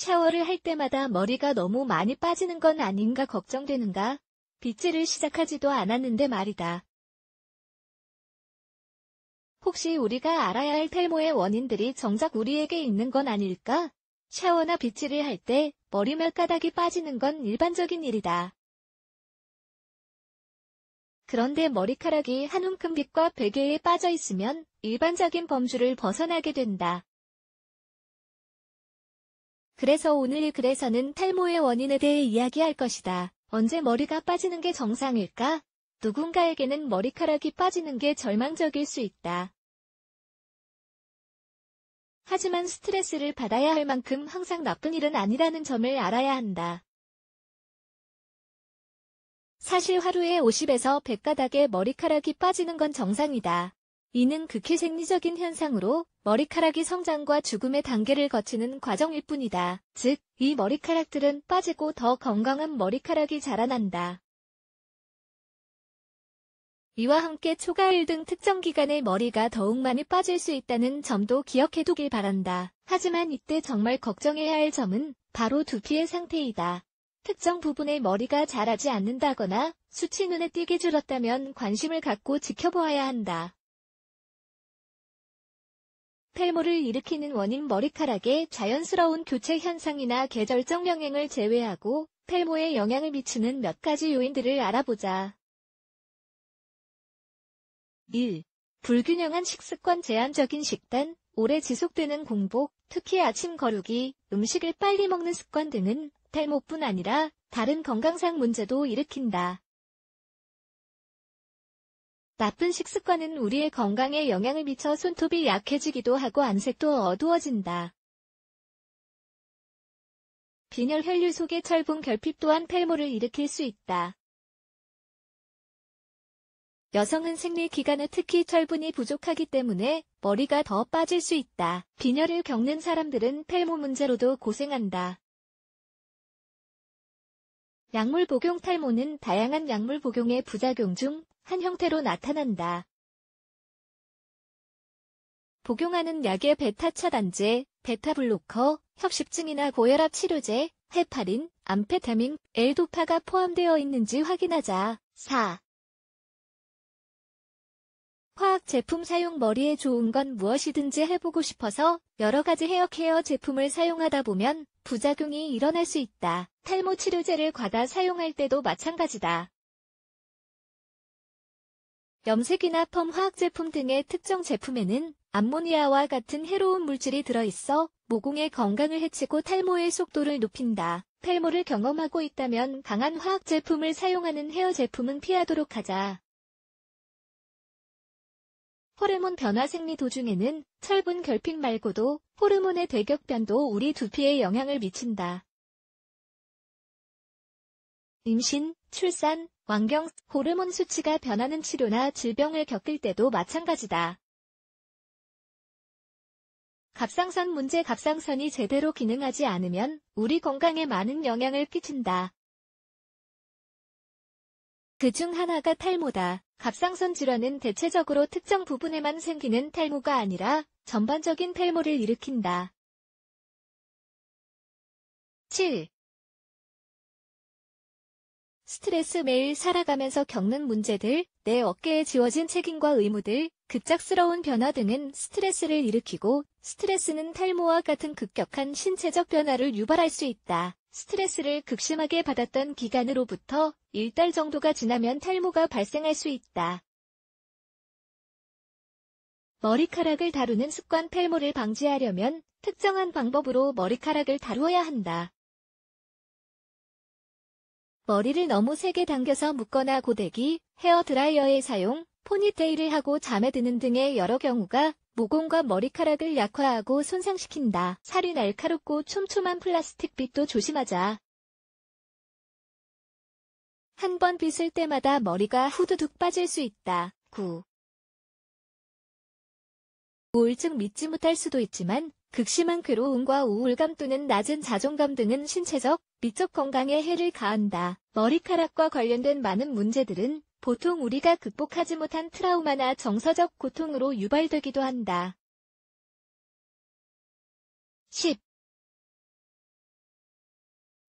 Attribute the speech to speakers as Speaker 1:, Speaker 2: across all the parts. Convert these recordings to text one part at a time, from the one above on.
Speaker 1: 샤워를 할 때마다 머리가 너무 많이 빠지는 건 아닌가 걱정되는가? 빗질을 시작하지도 않았는데 말이다. 혹시 우리가 알아야 할 탈모의 원인들이 정작 우리에게 있는 건 아닐까? 샤워나 빗질을 할 때머리말 가닥이 빠지는 건 일반적인 일이다.
Speaker 2: 그런데 머리카락이 한 움큼 빛과 베개에 빠져 있으면 일반적인 범주를 벗어나게 된다.
Speaker 1: 그래서 오늘 글에서는 탈모의 원인에 대해 이야기할 것이다. 언제 머리가 빠지는 게 정상일까? 누군가에게는 머리카락이 빠지는 게 절망적일 수 있다.
Speaker 2: 하지만 스트레스를 받아야 할 만큼 항상 나쁜 일은 아니라는 점을 알아야 한다.
Speaker 1: 사실 하루에 50에서 100가닥의 머리카락이 빠지는 건 정상이다. 이는 극히 생리적인 현상으로 머리카락이 성장과 죽음의 단계를 거치는 과정일 뿐이다. 즉, 이 머리카락들은 빠지고 더 건강한 머리카락이 자라난다. 이와 함께 초가일 등 특정 기간에 머리가 더욱 많이 빠질 수 있다는 점도 기억해두길 바란다. 하지만 이때 정말 걱정해야 할 점은 바로 두피의 상태이다. 특정 부분에 머리가 자라지 않는다거나 수치 눈에 띄게 줄었다면 관심을 갖고 지켜보아야 한다. 펠모를 일으키는 원인 머리카락의 자연스러운 교체 현상이나 계절적 영향을 제외하고 펠모에 영향을 미치는 몇 가지 요인들을 알아보자.
Speaker 2: 1. 불균형한 식습관
Speaker 1: 제한적인 식단, 오래 지속되는 공복, 특히 아침 거르기, 음식을 빨리 먹는 습관 등은 탈모뿐 아니라 다른 건강상 문제도 일으킨다.
Speaker 2: 나쁜 식습관은 우리의 건강에 영향을 미쳐 손톱이 약해지기도 하고 안색도 어두워진다. 빈혈 혈류 속의 철분 결핍 또한 폐모를 일으킬 수 있다. 여성은 생리 기간에 특히 철분이 부족하기 때문에
Speaker 1: 머리가 더 빠질 수 있다. 빈혈을 겪는 사람들은 폐모 문제로도 고생한다.
Speaker 2: 약물 복용 탈모는 다양한 약물 복용의 부작용 중한 형태로 나타난다.
Speaker 1: 복용하는 약의 베타 차단제, 베타 블로커, 협심증이나 고혈압 치료제, 헤파린, 암페타민, 엘도파가 포함되어 있는지 확인하자. 4. 화학 제품 사용 머리에 좋은 건 무엇이든지 해보고 싶어서 여러 가지 헤어케어 제품을 사용하다 보면 부작용이 일어날 수 있다. 탈모 치료제를 과다 사용할 때도 마찬가지다. 염색이나 펌 화학 제품 등의 특정 제품에는 암모니아와 같은 해로운 물질이 들어있어 모공의 건강을 해치고 탈모의 속도를 높인다. 탈모를 경험하고 있다면 강한 화학 제품을 사용하는 헤어 제품은 피하도록 하자. 호르몬 변화 생리 도중에는 철분 결핍 말고도 호르몬의 대격변도 우리 두피에 영향을 미친다. 임신, 출산, 환경 호르몬 수치가 변하는 치료나 질병을 겪을 때도 마찬가지다.
Speaker 2: 갑상선 문제 갑상선이 제대로 기능하지 않으면 우리 건강에 많은 영향을 끼친다.
Speaker 1: 그 중 하나가 탈모다. 갑상선 질환은 대체적으로 특정 부분에만 생기는
Speaker 2: 탈모가 아니라 전반적인 탈모를 일으킨다. 7. 스트레스 매일
Speaker 1: 살아가면서 겪는 문제들, 내 어깨에 지워진 책임과 의무들, 급작스러운 변화 등은 스트레스를 일으키고 스트레스는 탈모와 같은 급격한 신체적 변화를 유발할 수 있다. 스트레스를 극심하게 받았던 기간으로부터 1달 정도가 지나면 탈모가 발생할 수 있다. 머리카락을 다루는 습관 탈모를 방지하려면 특정한 방법으로 머리카락을 다루어야 한다. 머리를 너무 세게 당겨서 묶거나 고데기, 헤어드라이어의 사용, 포니테일을 하고 잠에 드는 등의 여러 경우가 모공과 머리카락을 약화하고 손상시킨다. 살이 날카롭고 촘촘한
Speaker 2: 플라스틱 빗도 조심하자. 한 번 빗을 때마다 머리가 후두둑 빠질 수 있다. 9.
Speaker 1: 우울증 믿지 못할 수도 있지만 극심한 괴로움과 우울감 또는 낮은 자존감 등은 신체적, 미적 건강에 해를 가한다. 머리카락과 관련된 많은
Speaker 2: 문제들은 보통 우리가 극복하지 못한 트라우마나 정서적 고통으로 유발되기도 한다. 10.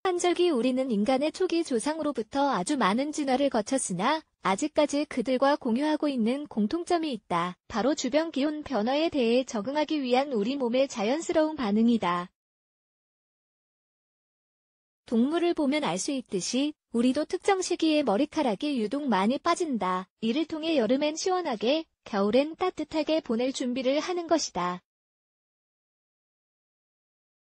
Speaker 2: 환절기 우리는 인간의 초기 조상으로부터 아주 많은 진화를
Speaker 1: 거쳤으나 아직까지 그들과 공유하고 있는 공통점이 있다. 바로 주변 기온 변화에 대해 적응하기 위한 우리 몸의 자연스러운 반응이다. 동물을 보면 알 수 있듯이 우리도 특정 시기에 머리카락이
Speaker 2: 유독 많이 빠진다. 이를 통해 여름엔 시원하게, 겨울엔 따뜻하게 보낼 준비를 하는 것이다.